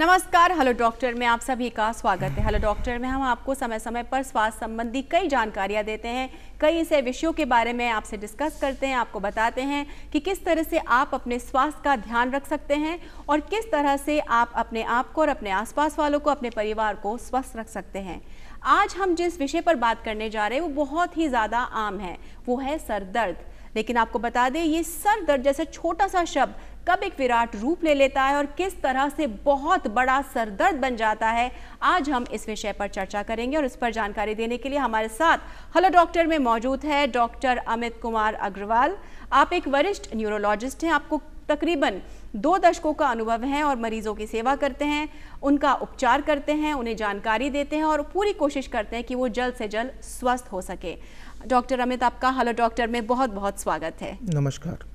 नमस्कार hello doctor में आप सभी का स्वागत है हेलो डॉक्टर में हम आपको समय समय पर स्वास्थ्य संबंधी कई जानकारियां देते हैं कई ऐसे विषयों के बारे में आपसे डिस्कस करते हैं आपको बताते हैं कि किस तरह से आप अपने स्वास्थ्य का ध्यान रख सकते हैं और किस तरह से आप अपने आप को और अपने आसपास वालों को अपने परिवार को स्वस्थ रख सकते हैं आज हम जिस विषय पर बात करने जा रहे हैं वो बहुत ही ज़्यादा आम है वो है सर दर्द लेकिन आपको बता दें ये सर दर्द जैसा छोटा सा शब्द कब एक विराट रूप ले लेता है और किस तरह से बहुत बड़ा सरदर्द बन जाता है आज हम इस विषय पर चर्चा करेंगे और इस पर जानकारी देने के लिए हमारे साथ हेलो डॉक्टर में मौजूद है डॉक्टर अमित कुमार अग्रवाल आप एक वरिष्ठ न्यूरोलॉजिस्ट हैं आपको तकरीबन दो दशकों का अनुभव है और मरीजों की सेवा करते हैं उनका उपचार करते हैं उन्हें जानकारी देते हैं और पूरी कोशिश करते हैं कि वो जल्द से जल्द स्वस्थ हो सके डॉक्टर अमित आपका हेलो डॉक्टर में बहुत बहुत स्वागत है नमस्कार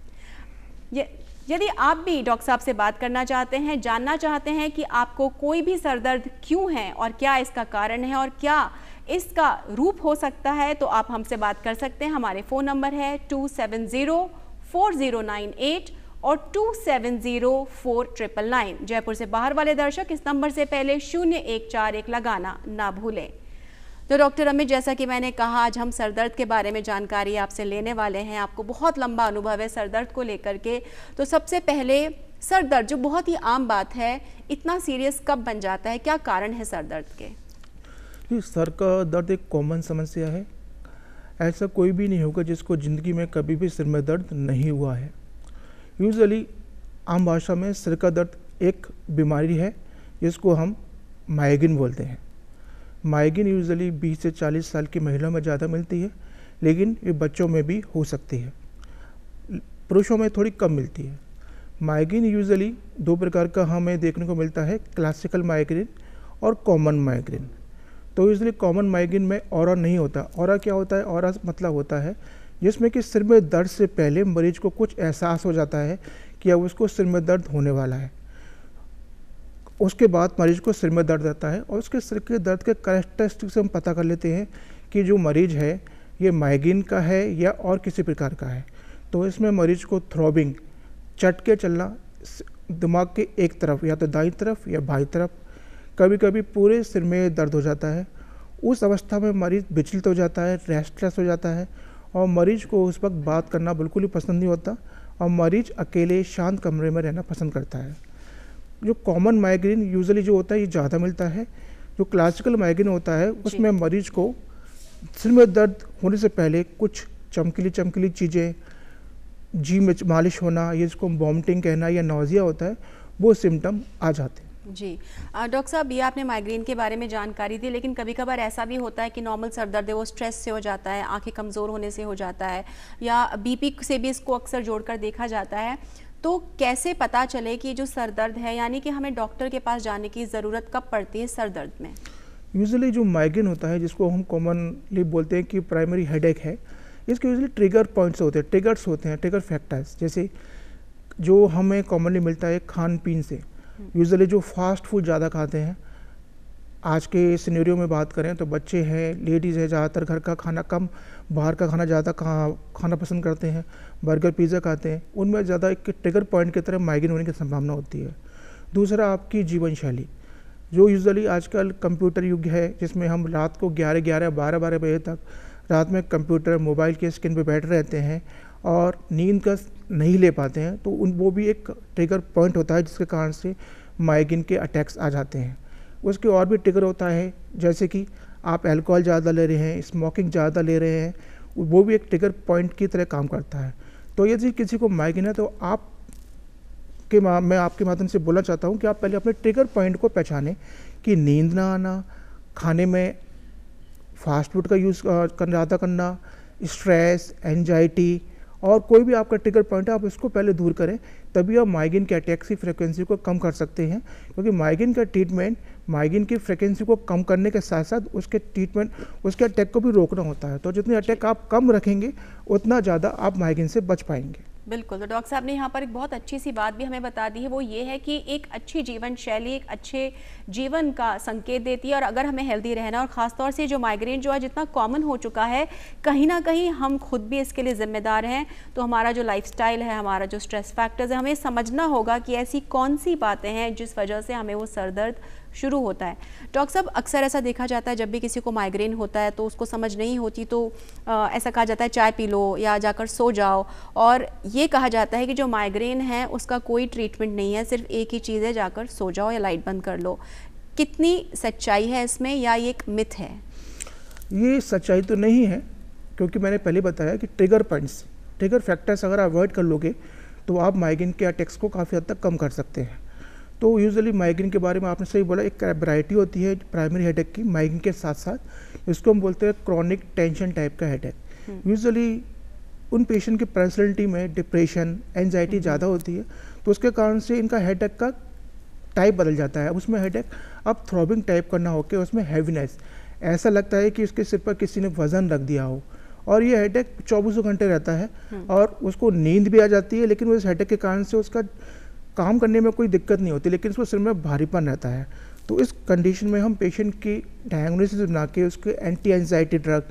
ये यदि आप भी डॉक्टर साहब से बात करना चाहते हैं जानना चाहते हैं कि आपको कोई भी सरदर्द क्यों है और क्या इसका कारण है और क्या इसका रूप हो सकता है तो आप हमसे बात कर सकते हैं हमारे फ़ोन नंबर है two seven zero four zero nine eight और two seven zero four triple nine Jaipur से बाहर वाले दर्शक इस नंबर से पहले शून्य एक चार एक लगाना ना भूलें तो डॉक्टर अमित जैसा कि मैंने कहा आज हम सर दर्द के बारे में जानकारी आपसे लेने वाले हैं आपको बहुत लंबा अनुभव है सर दर्द को लेकर के तो सबसे पहले सर दर्द जो बहुत ही आम बात है इतना सीरियस कब बन जाता है क्या कारण है सर दर्द के सर का दर्द एक कॉमन समस्या है ऐसा कोई भी नहीं होगा जिसको ज़िंदगी में कभी भी सिर में दर्द नहीं हुआ है यूजली आम भाषा में सिर का दर्द एक बीमारी है जिसको हम माइग्रेन बोलते हैं माइगिन यूजली 20 से 40 साल की महिलाओं में ज़्यादा मिलती है लेकिन ये बच्चों में भी हो सकती है पुरुषों में थोड़ी कम मिलती है माइग्रेन यूजली दो प्रकार का हमें देखने को मिलता है क्लासिकल माइग्रेन और कॉमन माइग्रेन तो यूज़ली कॉमन माइग्रेन में और नहीं होता और क्या होता है और मतलब होता है जिसमें कि सिर में दर्द से पहले मरीज को कुछ एहसास हो जाता है कि अब उसको सिर में दर्द होने वाला है उसके बाद मरीज को सिर में दर्द रहता है और उसके सिर के दर्द के करेक्टरिस्टिक से हम पता कर लेते हैं कि जो मरीज है ये माइग्रेन का है या और किसी प्रकार का है तो इसमें मरीज को थ्रोबिंग चट के चलना दिमाग के एक तरफ या तो दाई तरफ या बाई तरफ कभी कभी पूरे सिर में दर्द हो जाता है उस अवस्था में मरीज विचलित हो जाता है रेस्टलेस हो जाता है और मरीज को उस वक्त बात करना बिल्कुल ही पसंद नहीं होता और मरीज अकेले शांत कमरे में रहना पसंद करता है जो कॉमन माइग्रेन यूजली जो होता है ये ज़्यादा मिलता है जो क्लासिकल माइग्रेन होता है उसमें मरीज को सिर में दर्द होने से पहले कुछ चमकीली चमकीली चीज़ें जी में मालिश होना या जिसको वॉमिटिंग कहना या नोजिया होता है वो सिम्टम आ जाते हैं जी डॉक्टर साहब ये आपने माइग्रेन के बारे में जानकारी दी लेकिन कभी कभार ऐसा भी होता है कि नॉर्मल सर दर्द है वो स्ट्रेस से हो जाता है आंखें कमज़ोर होने से हो जाता है या बीपी से भी इसको अक्सर जोड़कर देखा जाता है तो कैसे पता चले कि जो सर दर्द है यानी कि हमें डॉक्टर के पास जाने की ज़रूरत कब पड़ती है सर दर्द में यूजली जो माइग्रेन होता है जिसको हम कॉमनली बोलते हैं कि प्राइमरी हेड है इसके यूजली ट्रिगर पॉइंट्स होते हैं ट्रिगर्स होते हैं ट्रिगर फैक्टर्स जैसे जो हमें कॉमनली मिलता है खान पीन से यूजली हम्म। जो फास्ट फूड ज़्यादा खाते हैं आज के सिनेरियो में बात करें तो बच्चे हैं लेडीज़ हैं ज़्यादातर घर का खाना कम बाहर का खाना ज़्यादा खाना पसंद करते हैं बर्गर पिज़्ज़ा खाते हैं उनमें ज़्यादा एक ट्रिगर पॉइंट की तरह माइग्रेन होने की संभावना होती है दूसरा आपकी जीवन शैली जो यूज़ली आजकल कंप्यूटर युग है जिसमें हम रात को ग्यारह ग्यारह बारह बारह बजे तक रात में कंप्यूटर मोबाइल के स्क्रीन पर बैठ रहते हैं और नींद का नहीं ले पाते हैं तो उन वो भी एक ट्रिगर पॉइंट होता है जिसके कारण से माइग्रेन के अटैक्स आ जाते हैं उसके और भी ट्रिगर होता है जैसे कि आप एल्कोहल ज़्यादा ले रहे हैं स्मोकिंग ज़्यादा ले रहे हैं वो भी एक ट्रिगर पॉइंट की तरह काम करता है तो यदि किसी को माइग्रेन है तो आप के मैं आपके माध्यम से बोलना चाहता हूँ कि आप पहले अपने ट्रिगर पॉइंट को पहचानें कि नींद ना आना खाने में फास्ट फूड का यूज़ कर ज़्यादा करना स्ट्रेस एनजाइटी और कोई भी आपका ट्रिगर पॉइंट है आप इसको पहले दूर करें तभी आप माइग्रेन के अटैक की फ्रिक्वेंसी को कम कर सकते हैं क्योंकि माइग्रेन का ट्रीटमेंट माइग्रेन की फ्रिक्वेंसी को कम करने के साथ साथ उसके ट्रीटमेंट उसके अटैक को भी रोकना होता है तो जितने अटैक आप कम रखेंगे उतना ज़्यादा आप माइग्रेन से बच पाएंगे बिल्कुल तो डॉक्टर साहब ने यहाँ पर एक बहुत अच्छी सी बात भी हमें बता दी है वो ये है कि एक अच्छी जीवन शैली एक अच्छे जीवन का संकेत देती है और अगर हमें हेल्दी रहना और ख़ासतौर से जो माइग्रेन जो है जितना कॉमन हो चुका है कहीं ना कहीं हम खुद भी इसके लिए ज़िम्मेदार हैं तो हमारा जो लाइफ है हमारा जो स्ट्रेस फैक्टर्स है हमें समझना होगा कि ऐसी कौन सी बातें हैं जिस वजह से हमें वो सर दर्द शुरू होता है डॉक्टर साहब अक्सर ऐसा देखा जाता है जब भी किसी को माइग्रेन होता है तो उसको समझ नहीं होती तो आ, ऐसा कहा जाता है चाय पी लो या जाकर सो जाओ और ये कहा जाता है कि जो माइग्रेन है उसका कोई ट्रीटमेंट नहीं है सिर्फ एक ही चीज़ है जाकर सो जाओ या लाइट बंद कर लो कितनी सच्चाई है इसमें या ये एक मिथ है ये सच्चाई तो नहीं है क्योंकि मैंने पहले बताया कि ट्रिगर पॉइंट्स ट्रिगर फैक्टर्स अगर अवॉइड कर लोगे तो आप माइग्रेन के अटैक्स को काफ़ी हद तक कम कर सकते हैं तो यूजुअली माइग्रेन के बारे में आपने सही बोला एक वैरायटी होती है प्राइमरी हेडेक की माइग्रेन के साथ साथ इसको हम बोलते हैं क्रॉनिक टेंशन टाइप का हेडेक हम्म। यूजुअली उन पेशेंट की पर्सनैलिटी में डिप्रेशन एनजाइटी ज़्यादा होती है तो उसके कारण से इनका हेडेक का टाइप बदल जाता है अब उसमें हेडेक अब थ्रॉबिंग टाइप करना होकर उसमें हैवीनेस ऐसा लगता है कि उसके सिर पर किसी ने वज़न रख दिया हो और ये हेडेक चौबीसों घंटे रहता है हम्म। और उसको नींद भी आ जाती है लेकिन उस हेडेक के कारण से उसका काम करने में कोई दिक्कत नहीं होती लेकिन उसको सिर में भारीपन रहता है तो इस कंडीशन में हम पेशेंट की डायग्नोसिस बना के उसके एंटी एनजाइटी ड्रग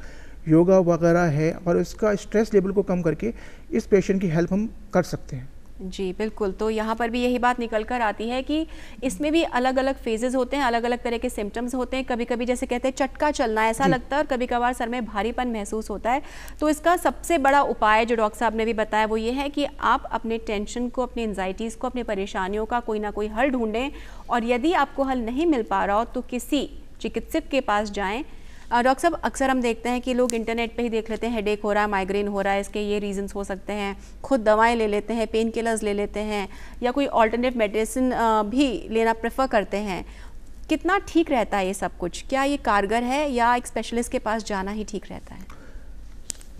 योगा वगैरह है और इसका स्ट्रेस लेवल को कम करके इस पेशेंट की हेल्प हम कर सकते हैं जी बिल्कुल तो यहाँ पर भी यही बात निकल कर आती है कि इसमें भी अलग अलग फेजेस होते हैं अलग अलग तरह के सिम्टम्स होते हैं कभी कभी जैसे कहते हैं चटका चलना ऐसा लगता है और कभी कभार सर में भारीपन महसूस होता है तो इसका सबसे बड़ा उपाय जो डॉक्टर साहब ने भी बताया वो ये है कि आप अपने टेंशन को अपनी एनजाइटीज़ को अपनी परेशानियों का कोई ना कोई हल ढूँढें और यदि आपको हल नहीं मिल पा रहा हो तो किसी चिकित्सक के पास जाएँ डॉक्टर साहब अक्सर हम देखते हैं कि लोग इंटरनेट पे ही देख लेते हैं हेडेक हो रहा है माइग्रेन हो रहा है इसके ये रीजंस हो सकते हैं खुद दवाएं ले लेते हैं पेन किलर्स ले लेते हैं या कोई ऑल्टरनेट मेडिसिन भी लेना प्रेफर करते हैं कितना ठीक रहता है ये सब कुछ क्या ये कारगर है या एक स्पेशलिस्ट के पास जाना ही ठीक रहता है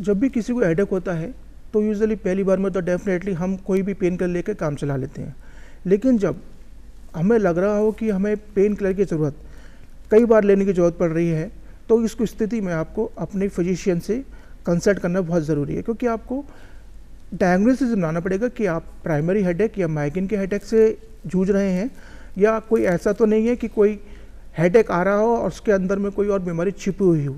जब भी किसी को हेडेक होता है तो यूज़ली पहली बार में तो डेफिनेटली हम कोई भी पेन किलर लेकर काम चला लेते हैं लेकिन जब हमें लग रहा हो कि हमें पेन किलर की ज़रूरत कई बार लेने की ज़रूरत पड़ रही है तो इसको स्थिति में आपको अपने फिजिशियन से कंसल्ट करना बहुत ज़रूरी है क्योंकि आपको डायग्नोसिस बनाना पड़ेगा कि आप प्राइमरी हेडेक या माइग्रेन के हेडेक से जूझ रहे हैं या कोई ऐसा तो नहीं है कि कोई हेडेक आ रहा हो और उसके अंदर में कोई और बीमारी छिपी हुई हो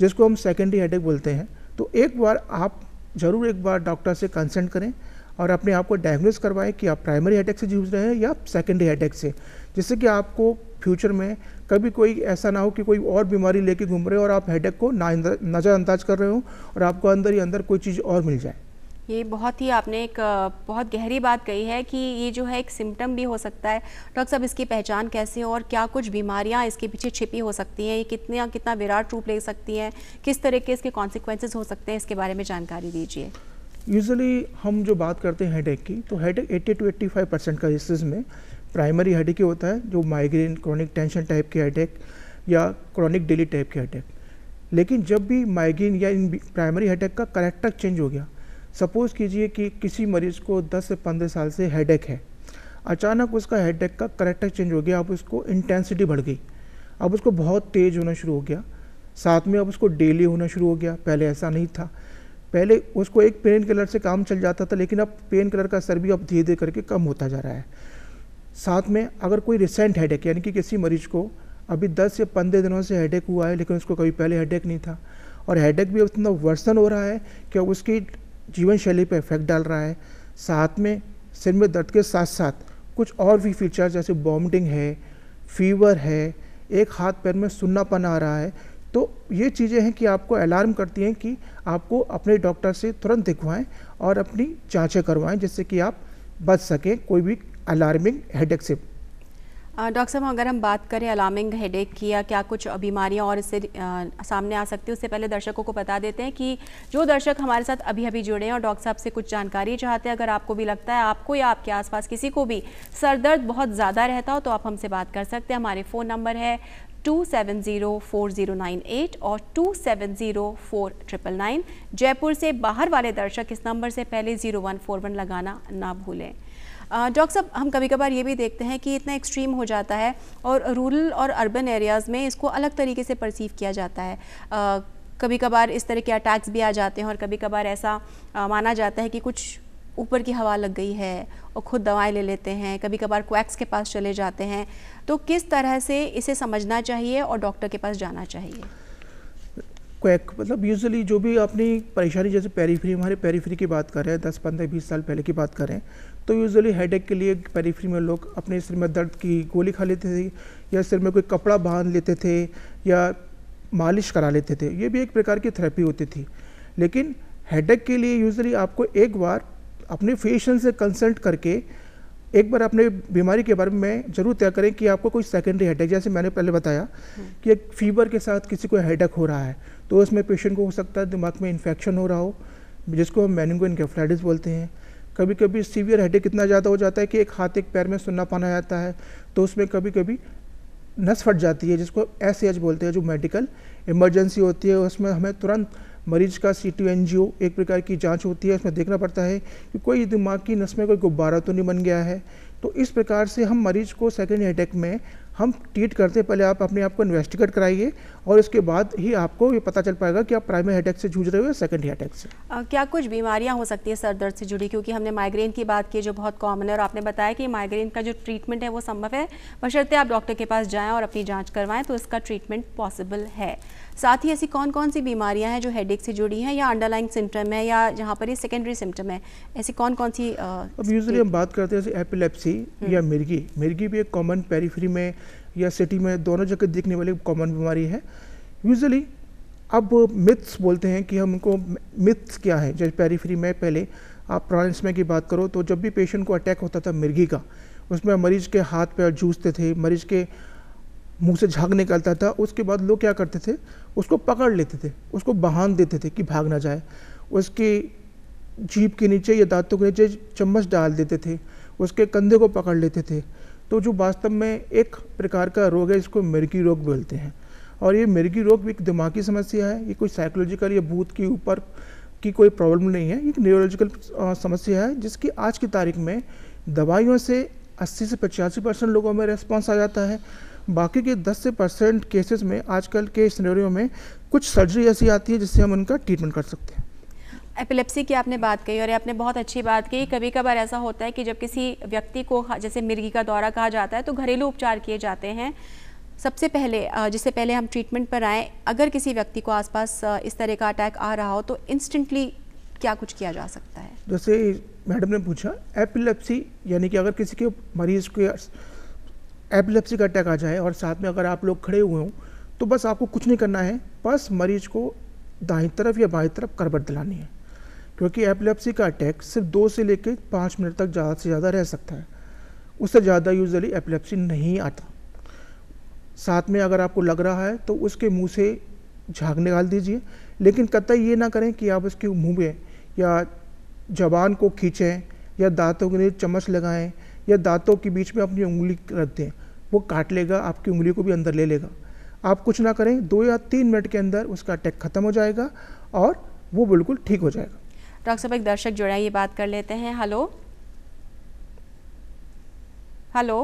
जिसको हम सेकेंडरी हेडेक बोलते हैं तो एक बार आप ज़रूर एक बार डॉक्टर से कंसल्ट करें और अपने आप को डायग्नोस करवाएं कि आप प्राइमरी हेडेक से जूझ रहे हैं या सेकेंडरी हेडेक से जिससे कि आपको फ्यूचर में कभी कोई ऐसा ना हो कि कोई और बीमारी लेके घूम रहे हो और आप हेडेक को ना नज़रअंदाज कर रहे हो और आपको अंदर ही अंदर कोई चीज़ और मिल जाए ये बहुत ही आपने एक बहुत गहरी बात कही है कि ये जो है एक सिम्टम भी हो सकता है डॉक्टर साहब इसकी पहचान कैसे हो और क्या कुछ बीमारियां इसके पीछे छिपी हो सकती हैं ये कितने कितना विराट रूप ले सकती हैं किस तरह के इसके कॉन्सिक्वेंसेज हो सकते हैं इसके बारे में जानकारी दीजिए यूजली हम जो बात करते हैं हेडेक की तो headache 80 to five percent cases में प्राइमरी हेडेक ही होता है जो माइग्रेन क्रॉनिक टेंशन टाइप के हेडेक या क्रॉनिक डेली टाइप के हेडेक लेकिन जब भी माइग्रेन या इन प्राइमरी हेडेक का करेक्टर चेंज हो गया सपोज़ कीजिए कि किसी मरीज़ को 10 से 15 साल से हेडेक है अचानक उसका हेडेक का करेक्टर चेंज हो गया अब उसको इंटेंसिटी बढ़ गई अब उसको बहुत तेज़ होना शुरू हो गया साथ में अब उसको डेली होना शुरू हो गया पहले ऐसा नहीं था पहले उसको एक पेन किलर से काम चल जाता था लेकिन अब पेन किलर का असर भी अब धीरे धीरे करके कम होता जा रहा है साथ में अगर कोई रिसेंट हेडेक यानी कि किसी मरीज को अभी 10 या 15 दिनों से हेडेक हुआ है लेकिन उसको कभी पहले हेडेक नहीं था और हेडेक भी उतना वर्सन हो रहा है कि उसकी जीवन शैली पर इफेक्ट डाल रहा है साथ में सिर में दर्द के साथ साथ कुछ और भी फीचर जैसे बॉम्बिंग है फीवर है एक हाथ पैर में सुन्नापन आ रहा है तो ये चीज़ें हैं कि आपको अलार्म करती हैं कि आपको अपने डॉक्टर से तुरंत दिखवाएं और अपनी जाँचें करवाएं जिससे कि आप बच सकें कोई भी अलार्मिंग हेडेक से डॉक्टर साहब अगर हम बात करें अलार्मिंग हेडेक की या क्या कुछ बीमारियां और इससे सामने आ सकती है उससे पहले दर्शकों को बता देते हैं कि जो दर्शक हमारे साथ अभी अभी जुड़े हैं और डॉक्टर साहब से कुछ जानकारी चाहते हैं अगर आपको भी लगता है आपको या आपके आसपास किसी को भी सर दर्द बहुत ज़्यादा रहता हो तो आप हमसे बात कर सकते हैं हमारे फ़ोन नंबर है two seven zero four zero nine eight और two seven zero four triple nine Jaipur से बाहर वाले दर्शक इस नंबर से पहले ज़ीरो वन फोर वन लगाना ना भूलें डॉक्टर साहब हम कभी कभार ये भी देखते हैं कि इतना एक्सट्रीम हो जाता है और रूरल और अर्बन एरियाज़ में इसको अलग तरीके से परसीव किया जाता है आ, कभी कभार इस तरह के अटैक्स भी आ जाते हैं और कभी कभार ऐसा आ, माना जाता है कि कुछ ऊपर की हवा लग गई है और ख़ुद दवाएं ले लेते हैं कभी कभार क्वैक्स के पास चले जाते हैं तो किस तरह से इसे समझना चाहिए और डॉक्टर के पास जाना चाहिए क्वैक मतलब यूजली जो भी अपनी परेशानी जैसे पेरीफ्री हमारे पेरीफ्री की बात करें दस पंद्रह बीस साल पहले की बात करें तो यूजुअली हेडेक के लिए पेरीफ्री में लोग अपने सिर में दर्द की गोली खा लेते थे या सिर में कोई कपड़ा बांध लेते थे या मालिश करा लेते थे ये भी एक प्रकार की थेरेपी होती थी लेकिन हेडेक के लिए यूजली आपको एक बार अपने फेशन से कंसल्ट करके एक बार अपने बीमारी के बारे में जरूर तय करें कि आपको कोई सेकेंडरी हेडेक जैसे मैंने पहले बताया हम्म। कि एक फीवर के साथ किसी को हेडेक हो रहा है तो उसमें पेशेंट को हो सकता है दिमाग में इन्फेक्शन हो रहा हो जिसको हम मैनिंगो इनकेफ्लाइटिस बोलते हैं कभी कभी सीवियर हेडेक इतना ज़्यादा हो जाता है कि एक हाथ एक पैर में सुनना पाना जाता है तो उसमें कभी कभी नस फट जाती है जिसको एस एच बोलते हैं जो मेडिकल इमरजेंसी होती है उसमें हमें तुरंत मरीज का सी टी एक प्रकार की जांच होती है उसमें देखना पड़ता है कि कोई दिमाग की नस में कोई गुब्बारा तो नहीं बन गया है तो इस प्रकार से हम मरीज को सेकेंड हेडेक में हम ट्रीट करते हैं पहले आप अपने आप को इन्वेस्टिगेट कराइए और उसके बाद ही आपको ये पता चल पाएगा कि आप प्राइमरी हेडेक से जूझ रहे हो या सेकेंडरी हेडेक से आ, क्या कुछ बीमारियां हो सकती है सर दर्द से जुड़ी क्योंकि हमने माइग्रेन की बात की जो बहुत कॉमन है और आपने बताया कि माइग्रेन का जो ट्रीटमेंट है वो संभव है बशर्ते आप डॉक्टर के पास जाएँ और अपनी जाँच करवाएँ तो इसका ट्रीटमेंट पॉसिबल है साथ ही ऐसी कौन कौन सी बीमारियां हैं जो हेडेक से जुड़ी हैं या अंडरलाइन सिम्टम है या जहाँ पर ये सेकेंडरी सिम्टम है ऐसी कौन कौन सी आ, अब यूजली हम बात करते हैं एपिलेप्सी हम्म। या मिर्गी मिर्गी भी एक कॉमन पेरीफ्री में या सिटी में दोनों जगह देखने वाली कॉमन बीमारी है यूजली अब मिथ्स बोलते हैं कि हमको मिथ्स क्या है जैसे पेरीफ्री में पहले आप प्रॉन्स में की बात करो तो जब भी पेशेंट को अटैक होता था मिर्गी का उसमें मरीज के हाथ पैर जूझते थे मरीज के मुंह से झाग निकलता था उसके बाद लोग क्या करते थे उसको पकड़ लेते थे उसको बहान देते थे कि भाग ना जाए उसकी जीप के नीचे या दांतों के नीचे चम्मच डाल देते थे उसके कंधे को पकड़ लेते थे तो जो वास्तव में एक प्रकार का रोग है इसको मिर्गी रोग बोलते हैं और ये मिर्गी रोग भी एक दिमागी समस्या है ये कोई साइकोलॉजिकल या भूत के ऊपर की कोई प्रॉब्लम नहीं है एक न्यूरोलॉजिकल समस्या है जिसकी आज की तारीख में दवाइयों से 80 से पचासी परसेंट लोगों में रेस्पॉन्स आ जाता है बाकी के 10 से परसेंट केसेस में आजकल के सिनेरियो में कुछ सर्जरी ऐसी आती है जिससे हम उनका ट्रीटमेंट कर सकते हैं एपिलेप्सी की आपने बात कही और ये आपने बहुत अच्छी बात कही कभी कभार ऐसा होता है कि जब किसी व्यक्ति को जैसे मिर्गी का दौरा कहा जाता है तो घरेलू उपचार किए जाते हैं सबसे पहले जिससे पहले हम ट्रीटमेंट पर आएँ अगर किसी व्यक्ति को आसपास इस तरह का अटैक आ रहा हो तो इंस्टेंटली क्या कुछ किया जा सकता है जैसे मैडम ने पूछा एपिलेप्सी यानी कि अगर किसी के मरीज के एपिलेप्सी का अटैक आ जाए और साथ में अगर आप लोग खड़े हुए हों तो बस आपको कुछ नहीं करना है बस मरीज को दाई तरफ या बाई तरफ करबट दिलानी है क्योंकि एपिलेप्सी का अटैक सिर्फ दो से लेकर पाँच मिनट तक ज़्यादा से ज़्यादा रह सकता है उससे ज़्यादा यूजली एपिलेप्सी नहीं आता साथ में अगर आपको लग रहा है तो उसके मुंह से झाग निकाल दीजिए लेकिन कतई ये ना करें कि आप उसके मुंह में या जबान को खींचें या दांतों के लिए चम्मच लगाएं या दांतों के बीच में अपनी उंगली रख दें वो काट लेगा आपकी उंगली को भी अंदर ले लेगा आप कुछ ना करें दो या तीन मिनट के अंदर उसका अटैक खत्म हो जाएगा और वो बिल्कुल ठीक हो जाएगा डॉक्टर साहब एक दर्शक जुड़ा है ये बात कर लेते हैं हेलो हेलो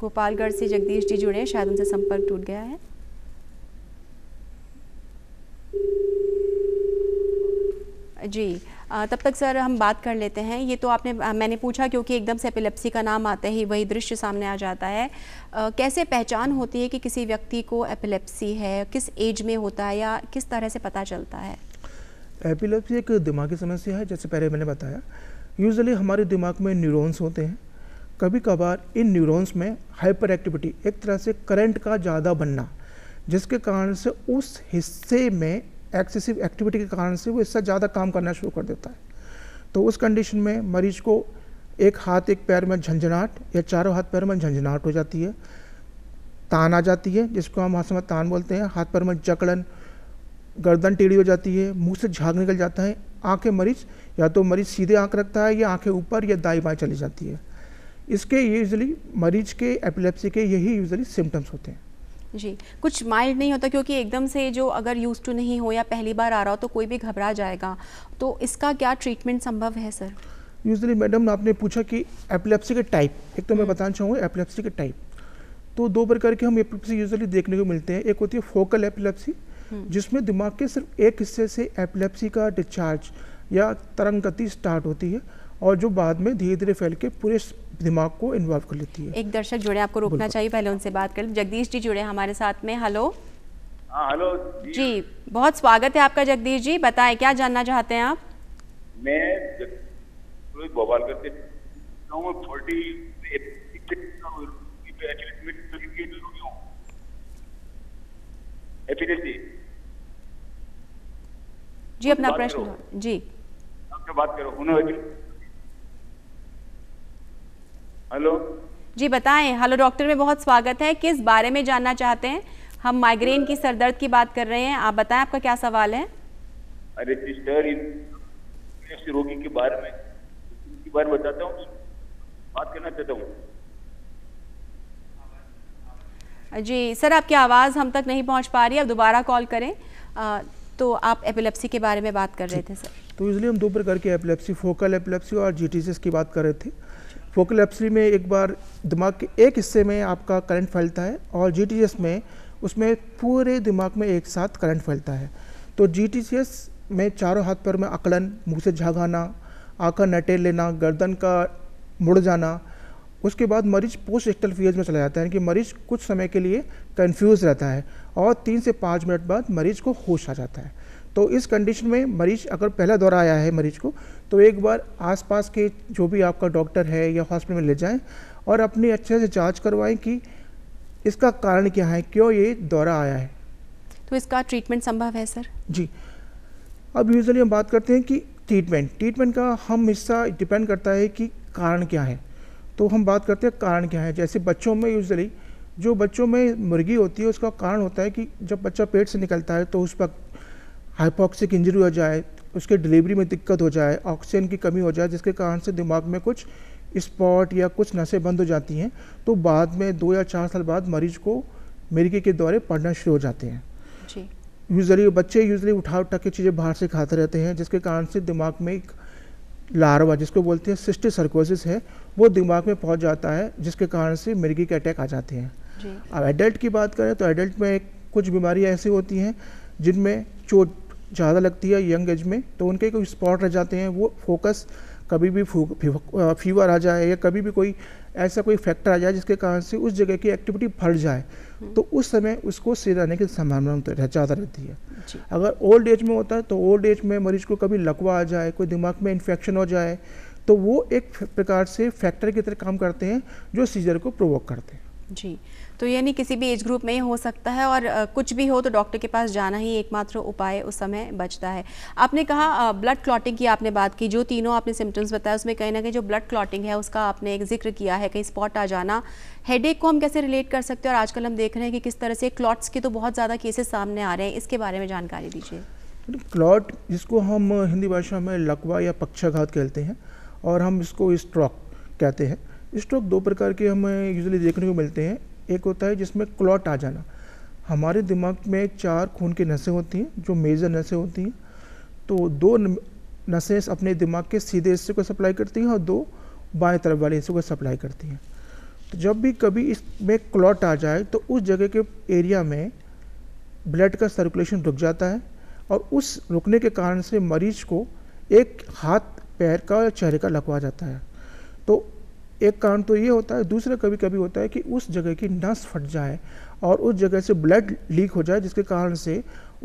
गोपालगढ़ से जगदीश जी जुड़े शायद उनसे संपर्क टूट गया है जी तब तक सर हम बात कर लेते हैं ये तो आपने मैंने पूछा क्योंकि एकदम से एपिलेप्सी का नाम आते ही वही दृश्य सामने आ जाता है कैसे पहचान होती है कि किसी व्यक्ति को एपिलेप्सी है किस एज में होता है या किस तरह से पता चलता है एपिलेप्सी एक दिमागी समस्या है जैसे पहले मैंने बताया यूजली हमारे दिमाग में न्यूरोन्स होते हैं कभी कभार इन न्यूरोन्स में हाइपर एक्टिविटी एक तरह से करंट का ज़्यादा बनना जिसके कारण से उस हिस्से में एक्सेसिव एक्टिविटी के कारण से वो इससे ज़्यादा काम करना शुरू कर देता है तो उस कंडीशन में मरीज को एक हाथ एक पैर में झंझनाहट या चारों हाथ पैर में झंझनाहट हो जाती है तान आ जाती है जिसको हम हाथ में तान बोलते हैं हाथ पैर में जकड़न गर्दन टेढ़ी हो जाती है मुंह से झाग निकल जाता है आंखें मरीज या तो मरीज सीधे आंख रखता है या आंखें ऊपर या दाई बाएँ चली जाती है इसके यूजली मरीज के एपिलेप्सी के यही यूजली सिम्टम्स होते हैं जी कुछ माइल्ड नहीं होता क्योंकि एकदम से जो अगर यूज़ टू नहीं हो या पहली बार आ रहा हो तो कोई भी घबरा जाएगा तो इसका क्या ट्रीटमेंट संभव है सर यूजली मैडम आपने पूछा कि एपलेप्सी के टाइप एक तो मैं हम्म। बताना चाहूँगा एपलेप्सी के टाइप तो दो प्रकार के हम एपलेप्सी यूजली देखने को मिलते हैं एक होती है फोकल एपलेप्सी हम्म। जिसमें दिमाग के सिर्फ एक हिस्से से एपलेप्सी का डिस्चार्ज या तरंग गति स्टार्ट होती है और जो बाद में धीरे धीरे फैल के पूरे दिमाग को इन्वॉल्व कर लेती है एक दर्शक जुड़े आपको रोकना चाहिए पहले उनसे बात कर जगदीश जी जुड़े हमारे साथ में हेलो हाँ, हेलो जी जी बहुत स्वागत है आपका जगदीश जी बताएं क्या जानना चाहते हैं आप मैं भोपाल करते जी अपना प्रश्न जी बात करो हेलो जी बताएं हेलो डॉक्टर में बहुत स्वागत है किस बारे में जानना चाहते हैं हम माइग्रेन की सरदर्द की बात कर रहे हैं आप बताएं आपका क्या सवाल है अरे सिस्टर इन रोगी के बारे में बारे बताता हूँ बात करना चाहता हूँ जी सर आपकी आवाज़ हम तक नहीं पहुंच पा रही है आप दोबारा कॉल करें आ, तो आप एपिलेप्सी के बारे में बात कर रहे थे सर तो इसलिए हम दो प्रकार के एपिलेप्सी फोकल एपिलेप्सी और जी की बात कर रहे थे फोकल एप्सरी में एक बार दिमाग के एक हिस्से में आपका करंट फैलता है और जी में उसमें पूरे दिमाग में एक साथ करंट फैलता है तो जी में चारों हाथ पैर में अकड़न मुँह से झागाना आकर नटे लेना गर्दन का मुड़ जाना उसके बाद मरीज पोस्ट एक्टल फेज में चला जाता है यानी कि मरीज कुछ समय के लिए कंफ्यूज रहता है और तीन से पाँच मिनट बाद मरीज को होश आ जाता है तो इस कंडीशन में मरीज अगर पहला दौरा आया है मरीज को तो एक बार आसपास के जो भी आपका डॉक्टर है या हॉस्पिटल में ले जाएं और अपनी अच्छे से जांच करवाएं कि इसका कारण क्या है क्यों ये दौरा आया है तो इसका ट्रीटमेंट संभव है सर जी अब यूजली हम बात करते हैं कि ट्रीटमेंट ट्रीटमेंट का हम हिस्सा डिपेंड करता है कि कारण क्या है तो हम बात करते हैं कारण क्या है जैसे बच्चों में यूजली जो बच्चों में मुर्गी होती है उसका कारण होता है कि जब बच्चा पेट से निकलता है तो उस वक्त हाइपोक्सिक इंजरी हो जाए उसके डिलीवरी में दिक्कत हो जाए ऑक्सीजन की कमी हो जाए जिसके कारण से दिमाग में कुछ स्पॉट या कुछ नसें बंद हो जाती हैं तो बाद में दो या चार साल बाद मरीज को मिर्गी के दौरे पढ़ना शुरू हो जाते हैं यूजली बच्चे यूजली उठा उठा के चीज़ें बाहर से खाते रहते हैं जिसके कारण से दिमाग में एक लार्वा जिसको बोलते हैं सिस्टिक सर्कोसिस है वो दिमाग में पहुंच जाता है जिसके कारण से मिर्गी के अटैक आ जाते हैं अब एडल्ट की बात करें तो एडल्ट में कुछ बीमारियाँ ऐसी होती हैं जिनमें चोट ज़्यादा लगती है यंग एज में तो उनके कोई स्पॉट रह जाते हैं वो फोकस कभी भी फीवर आ जाए या कभी भी कोई ऐसा कोई फैक्टर आ जाए जिसके कारण से उस जगह की एक्टिविटी फट जाए हम्म। तो उस समय उसको सिर आने की संभावना रह ज़्यादा रहती है अगर ओल्ड एज में होता है तो ओल्ड एज में मरीज को कभी लकवा आ जाए कोई दिमाग में इन्फेक्शन हो जाए तो वो एक प्रकार से फैक्टर की तरह काम करते हैं जो सीजर को प्रोवोक करते हैं जी तो ये नहीं किसी भी एज ग्रुप में ही हो सकता है और कुछ भी हो तो डॉक्टर के पास जाना ही एकमात्र उपाय उस समय बचता है आपने कहा ब्लड क्लॉटिंग की आपने बात की जो तीनों आपने सिम्टम्स बताया उसमें कहीं ना कहीं जो ब्लड क्लॉटिंग है उसका आपने एक जिक्र किया है कहीं स्पॉट आ जाना हेडेक को हम कैसे रिलेट कर सकते हैं और आजकल हम देख रहे हैं कि किस तरह से क्लॉट्स के तो बहुत ज़्यादा केसेस सामने आ रहे हैं इसके बारे में जानकारी दीजिए क्लॉट जिसको हम हिंदी भाषा में लकवा या पक्षाघात कहते हैं और हम इसको स्ट्रोक कहते हैं स्ट्रोक दो प्रकार के हमें यूजली देखने को मिलते हैं एक होता है जिसमें क्लॉट आ जाना हमारे दिमाग में चार खून की नसें होती हैं जो मेजर नसें होती हैं तो दो नसें अपने दिमाग के सीधे हिस्से को सप्लाई करती हैं और दो बाएं तरफ वाले हिस्से को सप्लाई करती हैं तो जब भी कभी इसमें क्लॉट आ जाए तो उस जगह के एरिया में ब्लड का सर्कुलेशन रुक जाता है और उस रुकने के कारण से मरीज को एक हाथ पैर का या चेहरे का लगवा जाता है तो एक कारण तो ये होता है दूसरा कभी कभी होता है कि उस जगह की नस फट जाए और उस जगह से ब्लड लीक हो जाए जिसके कारण से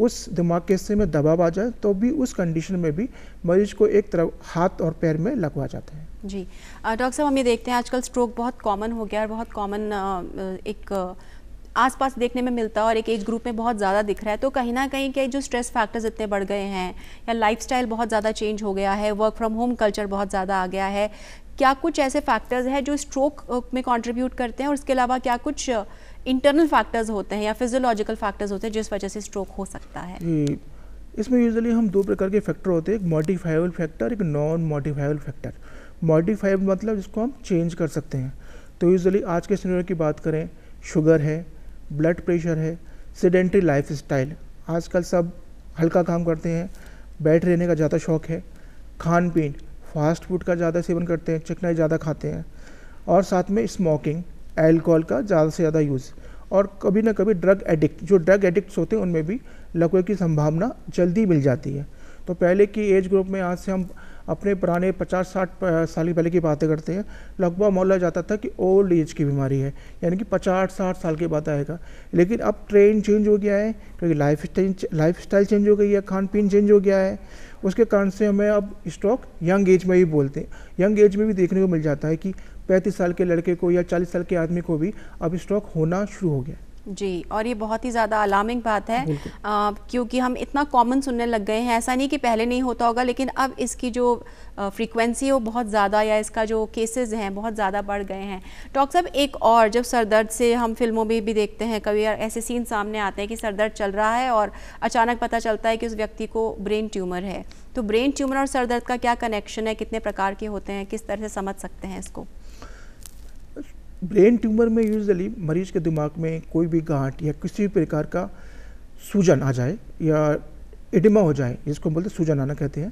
उस दिमाग के हिस्से में दबाव आ जाए तो भी उस कंडीशन में भी मरीज को एक तरफ हाथ और पैर में लगवा जाता है जी डॉक्टर साहब हम ये देखते हैं आजकल स्ट्रोक बहुत कॉमन हो गया और बहुत कॉमन एक आसपास देखने में मिलता है और एक एज ग्रुप में बहुत ज़्यादा दिख रहा है तो कहीं ना कहीं के जो स्ट्रेस फैक्टर्स इतने बढ़ गए हैं या लाइफस्टाइल बहुत ज़्यादा चेंज हो गया है वर्क फ्रॉम होम कल्चर बहुत ज़्यादा आ गया है क्या कुछ ऐसे फैक्टर्स हैं जो स्ट्रोक में कंट्रीब्यूट करते हैं और इसके अलावा क्या कुछ इंटरनल फैक्टर्स होते हैं या फिजियोलॉजिकल फैक्टर्स होते हैं जिस वजह से स्ट्रोक हो सकता है हम्म, इसमें यूजली हम दो प्रकार के फैक्टर होते हैं एक मॉडिफाइबल फैक्टर एक नॉन मॉडिफाइबल फैक्टर मॉडिफाइबल मतलब जिसको हम चेंज कर सकते हैं तो यूजली आज के सिनेरियो की बात करें शुगर है ब्लड प्रेशर है सीडेंट्री लाइफ स्टाइल आजकल सब हल्का काम करते हैं बैठ रहने का ज़्यादा शौक है खान पीन फास्ट फूड का ज़्यादा सेवन करते हैं चिकनाई ज़्यादा खाते हैं और साथ में स्मोकिंग एल्कोहल का ज़्यादा से ज़्यादा यूज़ और कभी ना कभी ड्रग एडिक्ट जो ड्रग एडिक्ट होते हैं उनमें भी लकवे की संभावना जल्दी मिल जाती है तो पहले की एज ग्रुप में आज से हम अपने पुराने पचास साठ साल पहले की बातें करते हैं लगभग मोहल्ला जाता था कि ओल्ड एज की बीमारी है यानी कि पचास साठ साल के बाद आएगा लेकिन अब ट्रेंड चेंज हो गया है क्योंकि life style life style change हो गई है खान पीन चेंज हो गया है उसके कारण से हमें अब स्टॉक यंग एज में ही बोलते हैं यंग एज में भी देखने को मिल जाता है कि पैंतीस साल के लड़के को या चालीस साल के आदमी को भी अब स्टॉक होना शुरू हो गया है जी और ये बहुत ही ज़्यादा अलार्मिंग बात है आ, क्योंकि हम इतना कॉमन सुनने लग गए हैं ऐसा नहीं कि पहले नहीं होता होगा लेकिन अब इसकी जो फ्रीक्वेंसी है वो बहुत ज़्यादा या इसका जो केसेस हैं बहुत ज़्यादा बढ़ गए हैं डॉक्टर साहब एक और जब सर दर्द से हम फिल्मों में भी, भी देखते हैं कभी ऐसे सीन सामने आते हैं कि सर दर्द चल रहा है और अचानक पता चलता है कि उस व्यक्ति को ब्रेन ट्यूमर है तो ब्रेन ट्यूमर और सर दर्द का क्या कनेक्शन है कितने प्रकार के होते हैं किस तरह से समझ सकते हैं इसको ब्रेन ट्यूमर में यूजली मरीज के दिमाग में कोई भी गांठ या किसी भी प्रकार का सूजन आ जाए या एडिमा हो जाए जिसको हम बोलते सूजन आना कहते हैं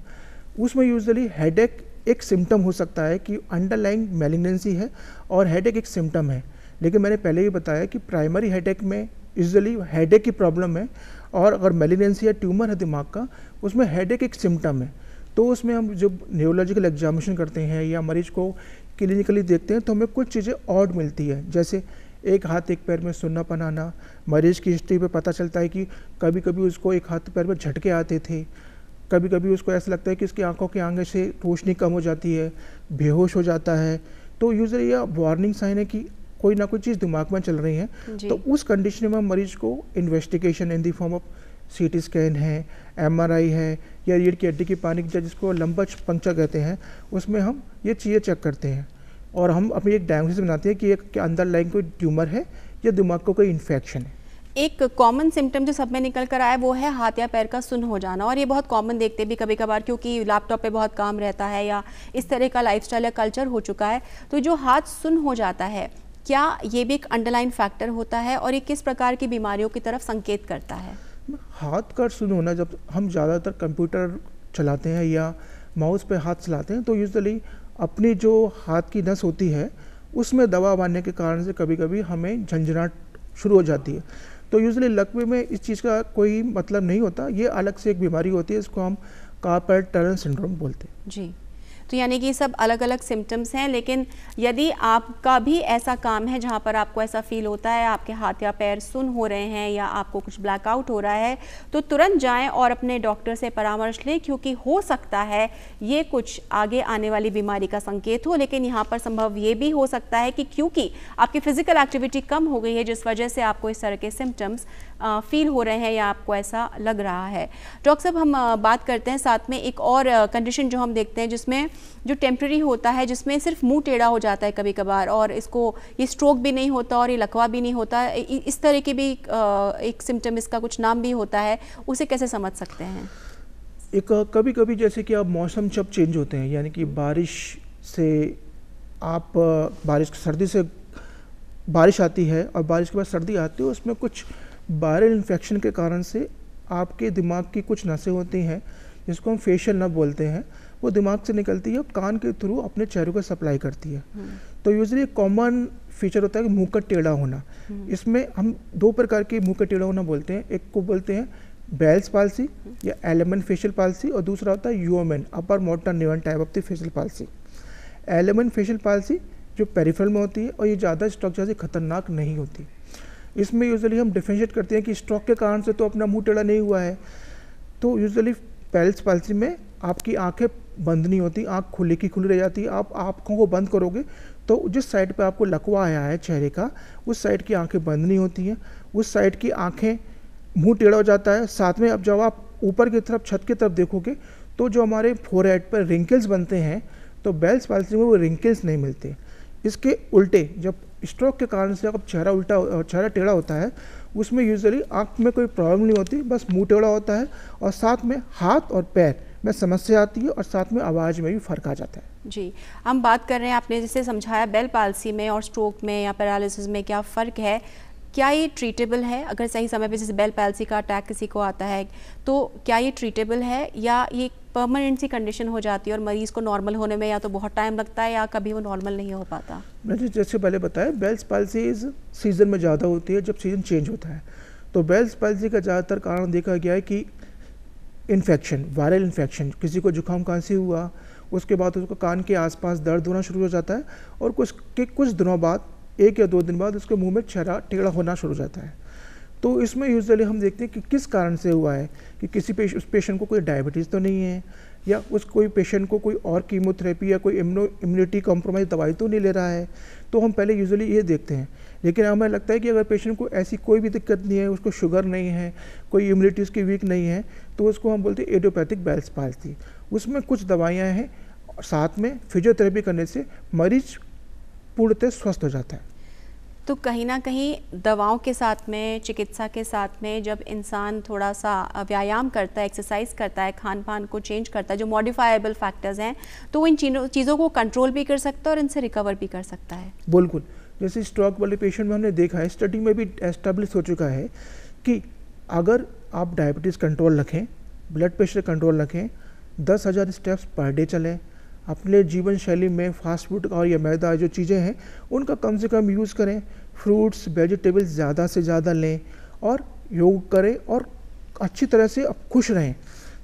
उसमें यूजली हेडेक एक सिम्टम हो सकता है कि अंडरलाइंग मेलिग्नेंसी है और हेडेक एक सिम्टम है लेकिन मैंने पहले ही बताया कि प्राइमरी हेडेक में यूजली हेडेक की प्रॉब्लम है और अगर मेलिग्नेंसी या ट्यूमर है दिमाग का उसमें हेडेक एक सिम्टम है तो उसमें हम जब न्यूरोलॉजिकल एग्जामिनेशन करते हैं या मरीज को क्लिनिकली देखते हैं तो हमें कुछ चीज़ें ऑड मिलती है जैसे एक हाथ एक पैर में सुनना पनाना मरीज की हिस्ट्री पे पता चलता है कि कभी कभी उसको एक हाथ पैर में झटके आते थे कभी कभी उसको ऐसा लगता है कि उसकी आंखों के आगे से रोशनी कम हो जाती है बेहोश हो जाता है तो यूजर यह वार्निंग साइन है कि कोई ना कोई चीज़ दिमाग में चल रही है तो उस कंडीशन में मरीज को investigation in the form of C T scan है एम है या रीढ़ की हड्डी की पानी की जिसको लंबा पंक्चर कहते हैं उसमें हम ये चीज़ें चेक करते हैं और हम अपनी एक डायग्नोसिस बनाते हैं कि एक के अंदर लाइन कोई ट्यूमर है या दिमाग को कोई इन्फेक्शन है एक कॉमन सिम्टम जो सब में निकल कर आया वो है हाथ या पैर का सुन हो जाना और ये बहुत कॉमन देखते भी कभी कभार क्योंकि लैपटॉप पे बहुत काम रहता है या इस तरह का लाइफस्टाइल या कल्चर हो चुका है तो जो हाथ सुन हो जाता है क्या ये भी एक अंडरलाइन फैक्टर होता है और ये किस प्रकार की बीमारियों की तरफ संकेत करता है हाथ का सुन होना जब हम ज़्यादातर कंप्यूटर चलाते हैं या माउस पे हाथ चलाते हैं तो यूजली अपनी जो हाथ की नस होती है उसमें दबाव आने के कारण से कभी कभी हमें झंझनाट शुरू हो जाती है तो यूजली लकवे में इस चीज़ का कोई मतलब नहीं होता ये अलग से एक बीमारी होती है इसको हम कार्पेट टर्न सिंड्रोम बोलते हैं जी तो यानी कि सब अलग अलग सिम्टम्स हैं लेकिन यदि आपका भी ऐसा काम है जहाँ पर आपको ऐसा फील होता है आपके हाथ या पैर सुन हो रहे हैं या आपको कुछ ब्लैकआउट हो रहा है तो तुरंत जाएँ और अपने डॉक्टर से परामर्श लें क्योंकि हो सकता है ये कुछ आगे आने वाली बीमारी का संकेत हो लेकिन यहाँ पर संभव ये भी हो सकता है कि क्योंकि आपकी फ़िज़िकल एक्टिविटी कम हो गई है जिस वजह से आपको इस तरह के सिम्टम्स फील हो रहे हैं या आपको ऐसा लग रहा है डॉक्टर साहब हम बात करते हैं साथ में एक और कंडीशन जो हम देखते हैं जिसमें जो टेम्प्रेरी होता है जिसमें सिर्फ मुंह टेढ़ा हो जाता है कभी कभार और इसको ये स्ट्रोक भी नहीं होता और ये लकवा भी नहीं होता इस तरह के भी एक सिम्टम इसका कुछ नाम भी होता है उसे कैसे समझ सकते हैं एक कभी कभी जैसे कि अब मौसम जब चेंज होते हैं यानी कि बारिश से आप बारिश सर्दी से बारिश आती है और बारिश के बाद सर्दी आती है उसमें कुछ वायरल इन्फेक्शन के कारण से आपके दिमाग की कुछ नसें होती हैं जिसको हम फेशियल नब बोलते हैं वो दिमाग से निकलती है और कान के थ्रू अपने चेहरे को सप्लाई करती है हम्म। तो यूजली एक कॉमन फीचर होता है कि मुँह का टेढ़ा होना हम्म। इसमें हम दो प्रकार के मुँह का टेढ़ा होना बोलते हैं एक को बोलते हैं बेल्स पालसी या एलेमन फेशियल पालसी और दूसरा होता है यूएमएन अपर मोटर निवन type of the facial palsy LMN facial palsy जो पेरीफल में होती है और ये ज़्यादा स्ट्रक्चर से खतरनाक नहीं होती इसमें यूजुअली हम डिफ्रेंशिएट करते हैं कि स्ट्रोक के कारण से तो अपना मुंह टेढ़ा नहीं हुआ है तो यूजुअली पैल्स पालसी में आपकी आंखें बंद नहीं होती आंख खुली की खुली रह जाती है आप आँखों को बंद करोगे तो जिस साइड पे आपको लकवा आया है चेहरे का उस साइड की आंखें बंद नहीं होती हैं उस साइड की आंखें मुंह टेढ़ा हो जाता है साथ में अब जब आप ऊपर की तरफ छत की तरफ देखोगे तो जो हमारे फोर पर रिंकल्स बनते हैं तो बेल्स पालसी में वो रिंकल्स नहीं मिलते इसके उल्टे जब स्ट्रोक के कारण से अगर चेहरा उल्टा चेहरा टेढ़ा होता है उसमें यूजली आँख में कोई प्रॉब्लम नहीं होती बस मुँह टेढ़ा होता है और साथ में हाथ और पैर में समस्या आती है और साथ में आवाज़ में भी फर्क आ जाता है जी हम बात कर रहे हैं आपने जैसे समझाया बेल पालसी में और स्ट्रोक में या पैरालिसिस में क्या फ़र्क है क्या ये ट्रीटेबल है अगर सही समय पे जैसे बेल पालसी का अटैक किसी को आता है तो क्या ये ट्रीटेबल है या ये परमानेंट सी कंडीशन हो जाती है और मरीज़ को नॉर्मल होने में या तो बहुत टाइम लगता है या कभी वो नॉर्मल नहीं हो पाता मैंने जैसे पहले बताया बेल्स पालसीज सीज़न में ज़्यादा होती है जब सीज़न चेंज होता है तो बेल्स पालसी का ज़्यादातर कारण देखा गया है कि इन्फेक्शन वायरल इन्फेक्शन किसी को जुकाम खांसी हुआ उसके बाद उसको कान के आसपास दर्द होना शुरू हो जाता है और कुछ के कुछ दिनों बाद एक या दो दिन बाद उसके मुंह में छेड़ा टेढ़ा होना शुरू हो जाता है तो इसमें यूजली हम देखते हैं कि किस कारण से हुआ है कि किसी पेश उस पेशेंट को कोई डायबिटीज़ तो नहीं है या उस कोई पेशेंट को कोई और कीमोथेरेपी या कोई इम्यो इम्यूनिटी कॉम्प्रोमाइज दवाई तो नहीं ले रहा है तो हम पहले यूजुअली ये देखते हैं लेकिन हमें लगता है कि अगर पेशेंट को ऐसी कोई भी दिक्कत नहीं है उसको शुगर नहीं है कोई इम्यूनिटी उसकी वीक नहीं है तो उसको हम बोलते हैं एडियोपैथिक बैल्स पालती उसमें कुछ दवाइयाँ हैं साथ में फिजियोथेरेपी करने से मरीज पूर्णतः स्वस्थ हो जाता है तो कहीं ना कहीं दवाओं के साथ में चिकित्सा के साथ में जब इंसान थोड़ा सा व्यायाम करता है एक्सरसाइज करता है खान पान को चेंज करता है जो मॉडिफाइबल फैक्टर्स हैं तो वो इन चीज़ों को कंट्रोल भी कर सकता है और इनसे रिकवर भी कर सकता है बिल्कुल जैसे स्ट्रोक वाले पेशेंट में हमने देखा है स्टडी में भी एस्टेब्लिश हो चुका है कि अगर आप डायबिटीज़ कंट्रोल रखें ब्लड प्रेशर कंट्रोल रखें दस हज़ार स्टेप्स पर डे चलें अपने जीवन शैली में फास्ट फूड और या मैदा जो चीज़ें हैं उनका कम से कम यूज़ करें फ्रूट्स वेजिटेबल्स ज़्यादा से ज़्यादा लें और योग करें और अच्छी तरह से अब खुश रहें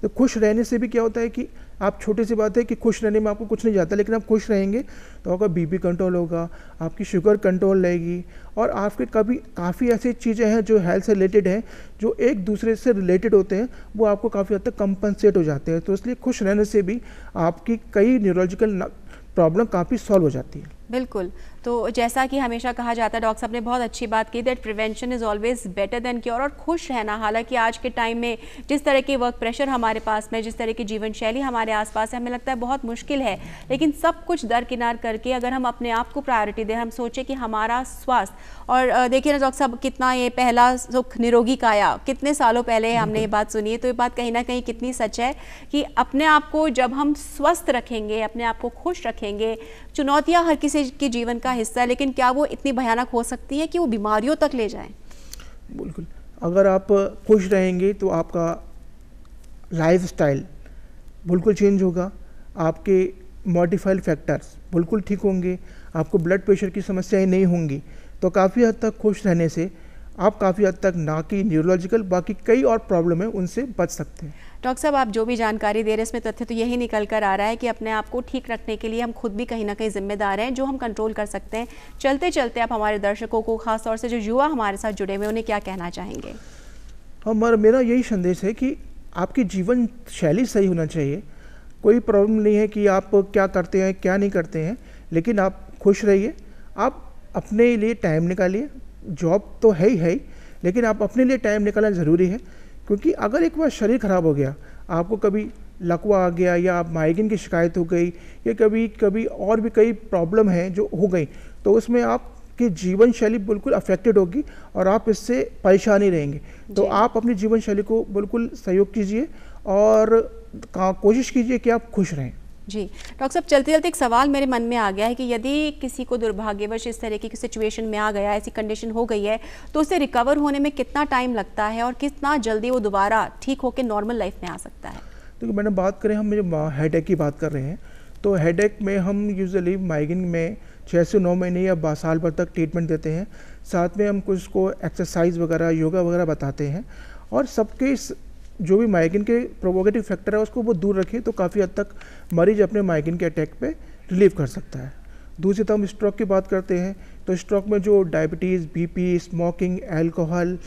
तो खुश रहने से भी क्या होता है कि आप छोटी सी बात है कि खुश रहने में आपको कुछ नहीं जाता लेकिन आप खुश रहेंगे तो आपका बीपी कंट्रोल होगा आपकी शुगर कंट्रोल रहेगी और आपके कभी काफ़ी ऐसी चीज़ें हैं जो हेल्थ से रिलेटेड हैं जो एक दूसरे से रिलेटेड होते हैं वो आपको काफ़ी हद तक कंपनसेट हो जाते हैं तो इसलिए खुश रहने से भी आपकी कई न्यूरोलॉजिकल प्रॉब्लम काफ़ी सॉल्व हो जाती है बिल्कुल तो जैसा कि हमेशा कहा जाता है डॉक्टर साहब ने बहुत अच्छी बात की that prevention is always better than cure और खुश रहना हालांकि आज के टाइम में जिस तरह के वर्क प्रेशर हमारे पास में जिस तरह की जीवन शैली हमारे आसपास है हमें लगता है बहुत मुश्किल है लेकिन सब कुछ दरकिनार करके अगर हम अपने आप को प्रायोरिटी दें हम सोचें कि हमारा स्वास्थ्य और देखिए ना डॉक्टर साहब कितना ये पहला सुख निरोगी काया कितने सालों पहले हमने ये बात सुनी है तो ये बात कहीं ना कहीं कितनी सच है कि अपने आप को जब हम स्वस्थ रखेंगे अपने आप को खुश रखेंगे चुनौतियाँ हर किसी के जीवन का हिस्सा है लेकिन क्या वो इतनी भयानक हो सकती हैं कि वो बीमारियों तक ले जाए बिल्कुल अगर आप खुश रहेंगे तो आपका लाइफ स्टाइल बिल्कुल चेंज होगा आपके मॉडिफाइड फैक्टर्स बिल्कुल ठीक होंगे आपको ब्लड प्रेशर की समस्याएं नहीं होंगी तो काफ़ी हद तक खुश रहने से आप काफ़ी हद तक ना कि न्यूरोलॉजिकल बाकी कई और प्रॉब्लम है उनसे बच सकते हैं डॉक्टर साहब आप जो भी जानकारी दे रहे हैं इसमें तथ्य तो यही निकल कर आ रहा है कि अपने आप को ठीक रखने के लिए हम खुद भी कहीं ना कहीं जिम्मेदार हैं जो हम कंट्रोल कर सकते हैं चलते चलते आप हमारे दर्शकों को खासतौर से जो युवा हमारे साथ जुड़े हुए उन्हें क्या कहना चाहेंगे हमारा मेरा यही संदेश है कि आपकी जीवन शैली सही होना चाहिए कोई प्रॉब्लम नहीं है कि आप क्या करते हैं क्या नहीं करते हैं लेकिन आप खुश रहिए आप अपने लिए टाइम निकालिए जॉब तो है ही है लेकिन आप अपने लिए टाइम निकालना ज़रूरी है क्योंकि अगर एक बार शरीर ख़राब हो गया आपको कभी लकवा आ गया या आप माइग्रेन की शिकायत हो गई या कभी कभी और भी कई प्रॉब्लम हैं जो हो गई तो उसमें आप जीवन शैली बिल्कुल अफेक्टेड होगी और आप इससे परेशानी रहेंगे तो आप अपनी जीवन शैली को बिल्कुल सहयोग कीजिए और कोशिश कीजिए कि आप खुश रहें जी डॉक्टर साहब चलते चलते एक सवाल मेरे मन में आ गया है कि यदि किसी को दुर्भाग्यवश इस तरह की सिचुएशन में आ गया ऐसी कंडीशन हो गई है तो उसे रिकवर होने में कितना टाइम लगता है और कितना जल्दी वो दोबारा ठीक होकर नॉर्मल लाइफ में आ सकता है देखिए मैडम बात करें हम जब हेडेक की बात कर रहे हैं तो हेड में हम यूजली माइग्रेन में छः से नौ महीने या बारह साल भर तक ट्रीटमेंट देते हैं साथ में हम कुछ को एक्सरसाइज वगैरह योगा वगैरह बताते हैं और सबके जो भी माइग्रेन के प्रोवोगेटिव फैक्टर है उसको वो दूर रखें तो काफ़ी हद तक मरीज अपने माइग्रेन के अटैक पे रिलीव कर सकता है दूसरी तरफ हम स्ट्रोक की बात करते हैं तो स्ट्रोक में जो diabetes BP smoking alcohol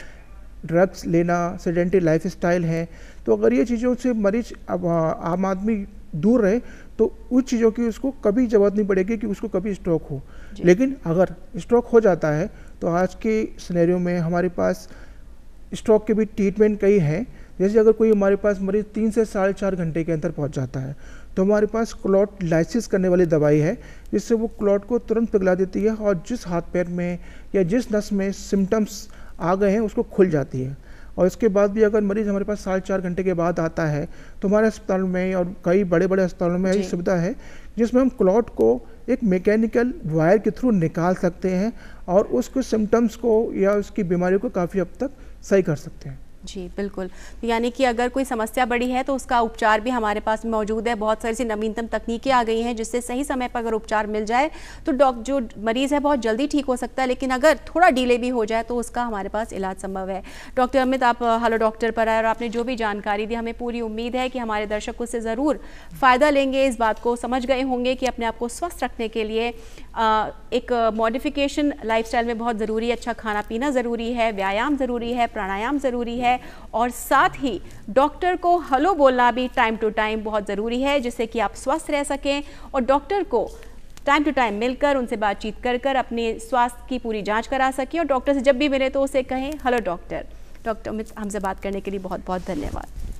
drugs लेना सेडेंटरी लाइफ स्टाइल है तो अगर ये चीज़ों से मरीज अब आम आदमी दूर रहे तो उस चीज़ों की उसको कभी जरूरत नहीं पड़ेगी कि उसको कभी स्ट्रोक हो लेकिन अगर स्ट्रोक हो जाता है तो आज के सिनेरियो में हमारे पास स्ट्रोक के भी ट्रीटमेंट कई हैं जैसे अगर कोई हमारे पास मरीज तीन से साढ़े चार घंटे के अंदर पहुँच जाता है तो हमारे पास क्लॉट लाइसिस करने वाली दवाई है जिससे वो क्लॉट को तुरंत पिघला देती है और जिस हाथ पैर में या जिस नस में सिम्टम्स आ गए हैं उसको खुल जाती है और इसके बाद भी अगर मरीज़ हमारे पास साढ़े चार घंटे के बाद आता है तो हमारे अस्पताल में और कई बड़े बड़े अस्पतालों में ऐसी सुविधा है जिसमें हम क्लॉट को एक मैकेनिकल वायर के थ्रू निकाल सकते हैं और उसके सिम्टम्स को या उसकी बीमारी को काफ़ी हद तक सही कर सकते हैं जी बिल्कुल तो यानी कि अगर कोई समस्या बड़ी है तो उसका उपचार भी हमारे पास मौजूद है बहुत सारी सी नवीनतम तकनीकें आ गई हैं जिससे सही समय पर अगर उपचार मिल जाए तो डॉक्टर जो मरीज़ है बहुत जल्दी ठीक हो सकता है लेकिन अगर थोड़ा डिले भी हो जाए तो उसका हमारे पास इलाज संभव है डॉक्टर अमित आप हलो डॉक्टर पर आए और आपने जो भी जानकारी दी हमें पूरी उम्मीद है कि हमारे दर्शक उससे ज़रूर फ़ायदा लेंगे इस बात को समझ गए होंगे कि अपने आप को स्वस्थ रखने के लिए एक मॉडिफिकेशन लाइफ में बहुत ज़रूरी है अच्छा खाना पीना ज़रूरी है व्यायाम ज़रूरी है प्राणायाम ज़रूरी है और साथ ही डॉक्टर को हलो बोलना भी टाइम टू टाइम बहुत ज़रूरी है जिससे कि आप स्वस्थ रह सकें और डॉक्टर को टाइम टू टाइम मिलकर उनसे बातचीत कर कर अपने स्वास्थ्य की पूरी जांच करा सकें और डॉक्टर से जब भी मिले तो उसे कहें हलो डॉक्टर डॉक्टर अमित हमसे बात करने के लिए बहुत बहुत धन्यवाद